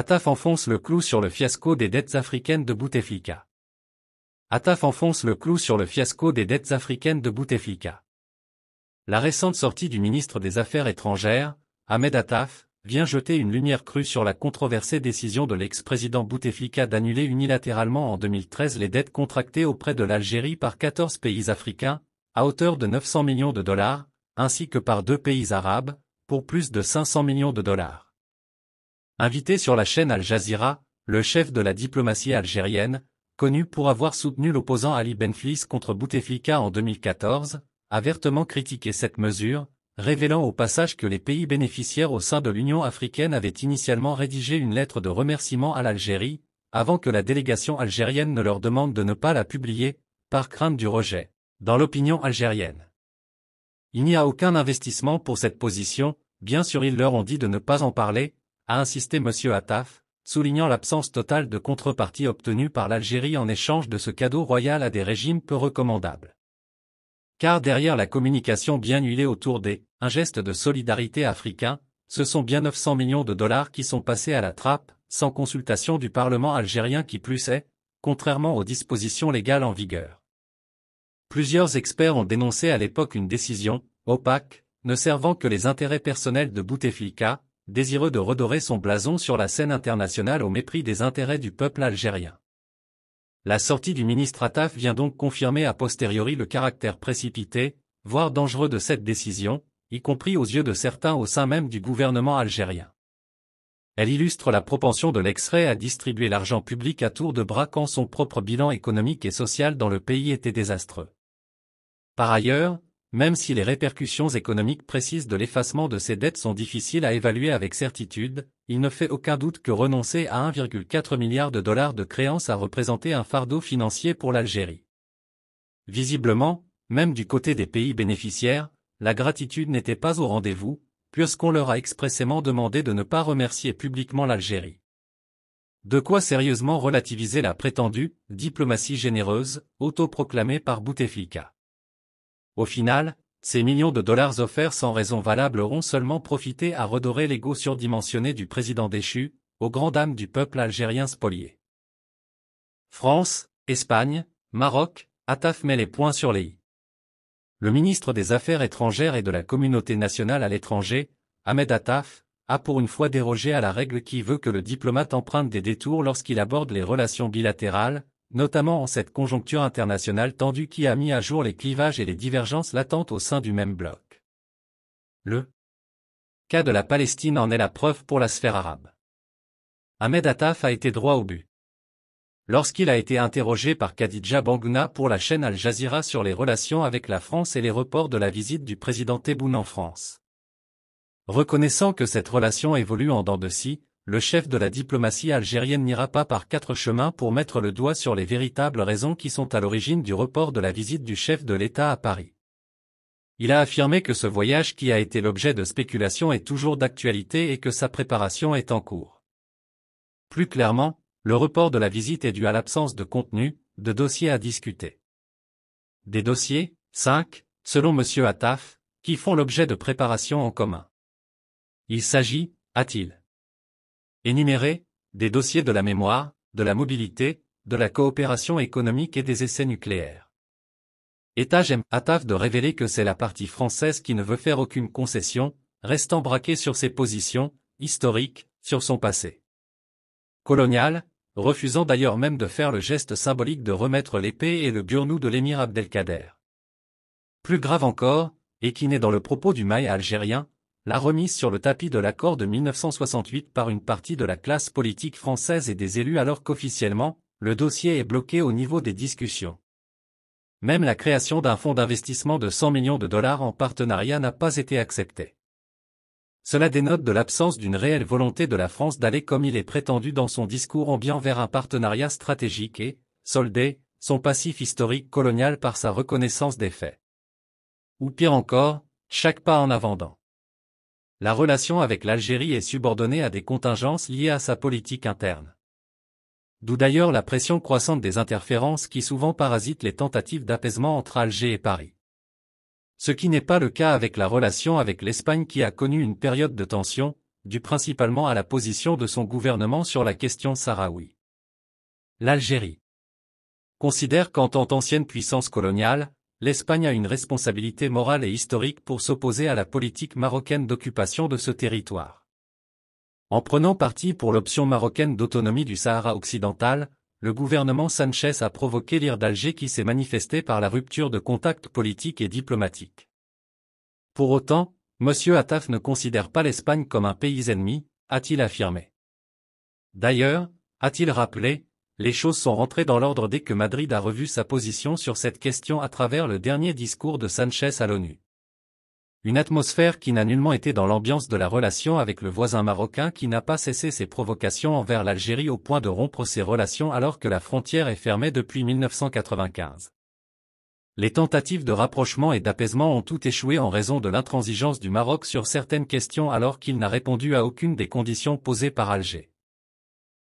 Ataf enfonce le clou sur le fiasco des dettes africaines de Bouteflika. Ataf enfonce le clou sur le fiasco des dettes africaines de Bouteflika. La récente sortie du ministre des Affaires étrangères, Ahmed Ataf, vient jeter une lumière crue sur la controversée décision de l'ex-président Bouteflika d'annuler unilatéralement en 2013 les dettes contractées auprès de l'Algérie par 14 pays africains, à hauteur de 900 millions de dollars, ainsi que par deux pays arabes, pour plus de 500 millions de dollars. Invité sur la chaîne Al Jazeera, le chef de la diplomatie algérienne, connu pour avoir soutenu l'opposant Ali Benflis contre Bouteflika en 2014, a vertement critiqué cette mesure, révélant au passage que les pays bénéficiaires au sein de l'Union africaine avaient initialement rédigé une lettre de remerciement à l'Algérie, avant que la délégation algérienne ne leur demande de ne pas la publier, par crainte du rejet, dans l'opinion algérienne. Il n'y a aucun investissement pour cette position, bien sûr ils leur ont dit de ne pas en parler, a insisté M. Attaf, soulignant l'absence totale de contrepartie obtenue par l'Algérie en échange de ce cadeau royal à des régimes peu recommandables. Car derrière la communication bien huilée autour des « un geste de solidarité africain », ce sont bien 900 millions de dollars qui sont passés à la trappe, sans consultation du Parlement algérien qui plus est, contrairement aux dispositions légales en vigueur. Plusieurs experts ont dénoncé à l'époque une décision, opaque, ne servant que les intérêts personnels de Bouteflika, désireux de redorer son blason sur la scène internationale au mépris des intérêts du peuple algérien. La sortie du ministre Ataf vient donc confirmer a posteriori le caractère précipité, voire dangereux de cette décision, y compris aux yeux de certains au sein même du gouvernement algérien. Elle illustre la propension de l'extrait à distribuer l'argent public à tour de bras quand son propre bilan économique et social dans le pays était désastreux. Par ailleurs, même si les répercussions économiques précises de l'effacement de ces dettes sont difficiles à évaluer avec certitude, il ne fait aucun doute que renoncer à 1,4 milliard de dollars de créances a représenté un fardeau financier pour l'Algérie. Visiblement, même du côté des pays bénéficiaires, la gratitude n'était pas au rendez-vous, puisqu'on leur a expressément demandé de ne pas remercier publiquement l'Algérie. De quoi sérieusement relativiser la prétendue diplomatie généreuse autoproclamée par Bouteflika. Au final, ces millions de dollars offerts sans raison valable auront seulement profité à redorer l'ego surdimensionné du président déchu, aux grand dames du peuple algérien spolié. France, Espagne, Maroc, Ataf met les points sur les i. Le ministre des Affaires étrangères et de la communauté nationale à l'étranger, Ahmed Ataf, a pour une fois dérogé à la règle qui veut que le diplomate emprunte des détours lorsqu'il aborde les relations bilatérales, notamment en cette conjoncture internationale tendue qui a mis à jour les clivages et les divergences latentes au sein du même bloc. Le cas de la Palestine en est la preuve pour la sphère arabe. Ahmed Attaf a été droit au but. Lorsqu'il a été interrogé par Khadija Banguna pour la chaîne Al Jazeera sur les relations avec la France et les reports de la visite du président Tebboune en France. Reconnaissant que cette relation évolue en dents de scie, le chef de la diplomatie algérienne n'ira pas par quatre chemins pour mettre le doigt sur les véritables raisons qui sont à l'origine du report de la visite du chef de l'État à Paris. Il a affirmé que ce voyage qui a été l'objet de spéculations est toujours d'actualité et que sa préparation est en cours. Plus clairement, le report de la visite est dû à l'absence de contenu, de dossiers à discuter. Des dossiers, cinq, selon M. Attaf, qui font l'objet de préparations en commun. Il s'agit, a-t-il Énumérer, des dossiers de la mémoire, de la mobilité, de la coopération économique et des essais nucléaires. Étage M. taf de révéler que c'est la partie française qui ne veut faire aucune concession, restant braquée sur ses positions, historiques, sur son passé. Colonial, refusant d'ailleurs même de faire le geste symbolique de remettre l'épée et le burnou de l'émir Abdelkader. Plus grave encore, et qui n'est dans le propos du maï algérien, la remise sur le tapis de l'accord de 1968 par une partie de la classe politique française et des élus alors qu'officiellement, le dossier est bloqué au niveau des discussions. Même la création d'un fonds d'investissement de 100 millions de dollars en partenariat n'a pas été acceptée. Cela dénote de l'absence d'une réelle volonté de la France d'aller comme il est prétendu dans son discours ambiant vers un partenariat stratégique et, soldé, son passif historique colonial par sa reconnaissance des faits. Ou pire encore, chaque pas en avant la relation avec l'Algérie est subordonnée à des contingences liées à sa politique interne. D'où d'ailleurs la pression croissante des interférences qui souvent parasitent les tentatives d'apaisement entre Alger et Paris. Ce qui n'est pas le cas avec la relation avec l'Espagne qui a connu une période de tension, due principalement à la position de son gouvernement sur la question sahraoui. L'Algérie considère qu'en tant qu'ancienne puissance coloniale, l'Espagne a une responsabilité morale et historique pour s'opposer à la politique marocaine d'occupation de ce territoire. En prenant parti pour l'option marocaine d'autonomie du Sahara occidental, le gouvernement Sanchez a provoqué l'ire d'Alger qui s'est manifesté par la rupture de contacts politiques et diplomatiques. Pour autant, M. Attaf ne considère pas l'Espagne comme un pays ennemi, a-t-il affirmé. D'ailleurs, a-t-il rappelé, les choses sont rentrées dans l'ordre dès que Madrid a revu sa position sur cette question à travers le dernier discours de Sanchez à l'ONU. Une atmosphère qui n'a nullement été dans l'ambiance de la relation avec le voisin marocain qui n'a pas cessé ses provocations envers l'Algérie au point de rompre ses relations alors que la frontière est fermée depuis 1995. Les tentatives de rapprochement et d'apaisement ont tout échoué en raison de l'intransigeance du Maroc sur certaines questions alors qu'il n'a répondu à aucune des conditions posées par Alger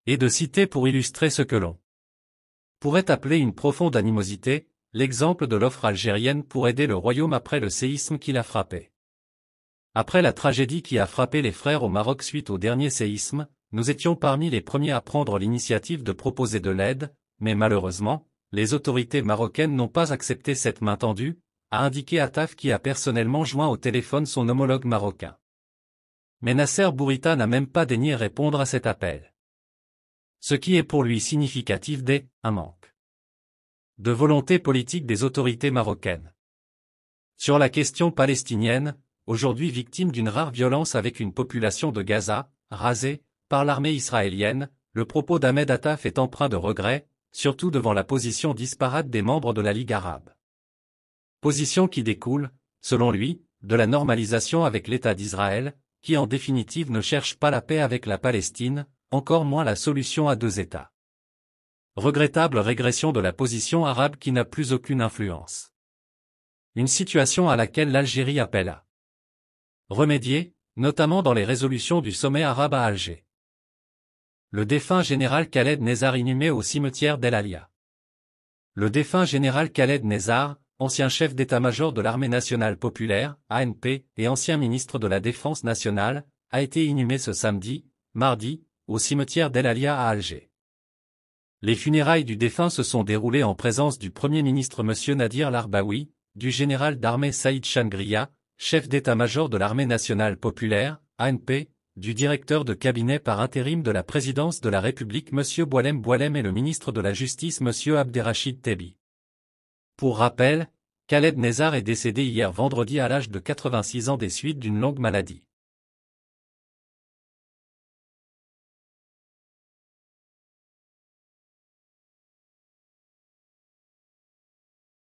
et de citer pour illustrer ce que l'on pourrait appeler une profonde animosité, l'exemple de l'offre algérienne pour aider le royaume après le séisme qui l'a frappé. Après la tragédie qui a frappé les frères au Maroc suite au dernier séisme, nous étions parmi les premiers à prendre l'initiative de proposer de l'aide, mais malheureusement, les autorités marocaines n'ont pas accepté cette main tendue, a indiqué Attaf qui a personnellement joint au téléphone son homologue marocain. Mais Nasser Bourita n'a même pas daigné répondre à cet appel ce qui est pour lui significatif des un manque de volonté politique des autorités marocaines. Sur la question palestinienne, aujourd'hui victime d'une rare violence avec une population de Gaza, rasée, par l'armée israélienne, le propos d'Ahmed Attaf est empreint de regret, surtout devant la position disparate des membres de la Ligue arabe. Position qui découle, selon lui, de la normalisation avec l'État d'Israël, qui en définitive ne cherche pas la paix avec la Palestine, encore moins la solution à deux États. Regrettable régression de la position arabe qui n'a plus aucune influence. Une situation à laquelle l'Algérie appelle à remédier, notamment dans les résolutions du sommet arabe à Alger. Le défunt général Khaled Nezar inhumé au cimetière d'El Alia. Le défunt général Khaled Nezar, ancien chef d'état-major de l'armée nationale populaire, ANP, et ancien ministre de la Défense nationale, a été inhumé ce samedi, mardi, au cimetière d'El Alia à Alger. Les funérailles du défunt se sont déroulées en présence du Premier ministre M. Nadir Larbaoui, du général d'armée Saïd Changria, chef d'état-major de l'armée nationale populaire, ANP, du directeur de cabinet par intérim de la présidence de la République M. Boalem Boilem et le ministre de la Justice M. Abderrachid Tebi. Pour rappel, Khaled Nézar est décédé hier vendredi à l'âge de 86 ans des suites d'une longue maladie.